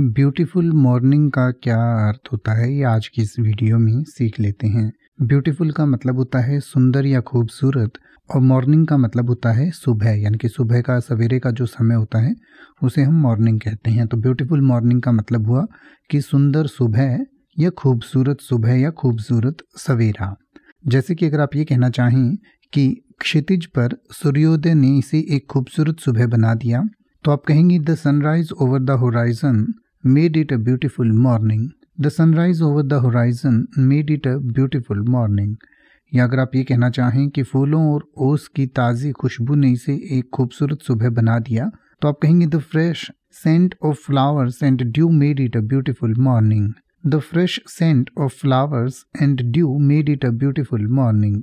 Beautiful morning का क्या अर्थ होता है ये आज की इस वीडियो में सीख लेते हैं ब्यूटीफुल का मतलब होता है सुंदर या खूबसूरत और मॉर्निंग का मतलब होता है सुबह यानी कि सुबह का सवेरे का जो समय होता है उसे हम मॉर्निंग कहते हैं तो ब्यूटीफुल मॉर्निंग का मतलब हुआ कि सुंदर सुबह या खूबसूरत सुबह या खूबसूरत सवेरा जैसे कि अगर आप ये कहना चाहें कि क्षितिज पर सूर्योदय ने इसे एक खूबसूरत सुबह बना दिया तो आप कहेंगे the sunrise over the horizon made it a beautiful morning. The sunrise over the horizon made it a beautiful morning. या अगर आप ये कहना चाहें कि फूलों और ओस की ताज़ी खुशबू ने इसे एक खूबसूरत सुबह बना दिया तो आप कहेंगे the fresh scent of flowers and dew made it a beautiful morning the fresh scent of flowers and dew made it a beautiful morning